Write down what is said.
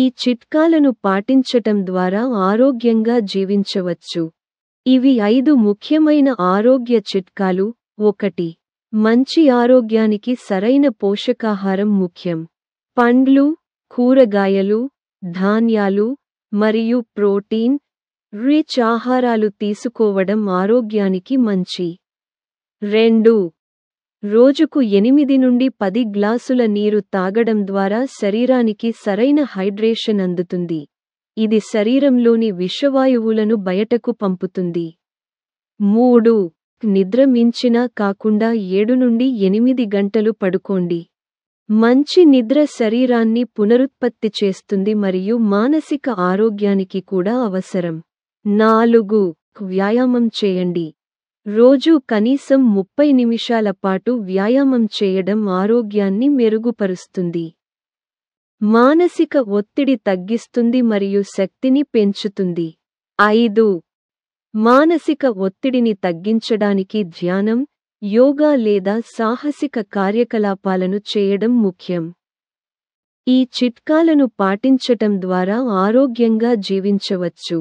ఈ చిట్కాలను పాటించటం ద్వారా ఆరోగ్యంగా జీవించవచ్చు ఇవి ఐదు ముఖ్యమైన ఆరోగ్య చిట్కాలు ఒకటి మంచి ఆరోగ్యానికి సరైన పోషకాహారం ముఖ్యం పండ్లు కూరగాయలు ధాన్యాలు మరియు ప్రోటీన్ రిచ్ ఆహారాలు తీసుకోవడం ఆరోగ్యానికి మంచి రెండు రోజుకు ఎనిమిది నుండి పది గ్లాసుల నీరు తాగడం ద్వారా శరీరానికి సరైన హైడ్రేషన్ అందుతుంది ఇది శరీరంలోని విషవాయువులను బయటకు పంపుతుంది మూడు నిద్ర మించినా కాకుండా ఏడు నుండి ఎనిమిది గంటలు పడుకోండి మంచి నిద్ర శరీరాన్ని పునరుత్పత్తి చేస్తుంది మరియు మానసిక ఆరోగ్యానికి కూడా అవసరం నాలుగు వ్యాయామం చేయండి రోజూ కనీసం ముప్పై నిమిషాల పాటు వ్యాయామం చేయడం ఆరోగ్యాన్ని మెరుగుపరుస్తుంది మానసిక ఒత్తిడి తగ్గిస్తుంది మరియు శక్తిని పెంచుతుంది ఐదు మానసిక ఒత్తిడిని తగ్గించడానికి ధ్యానం యోగా లేదా సాహసిక కార్యకలాపాలను చేయడం ముఖ్యం ఈ చిట్కాలను పాటించటం ద్వారా ఆరోగ్యంగా జీవించవచ్చు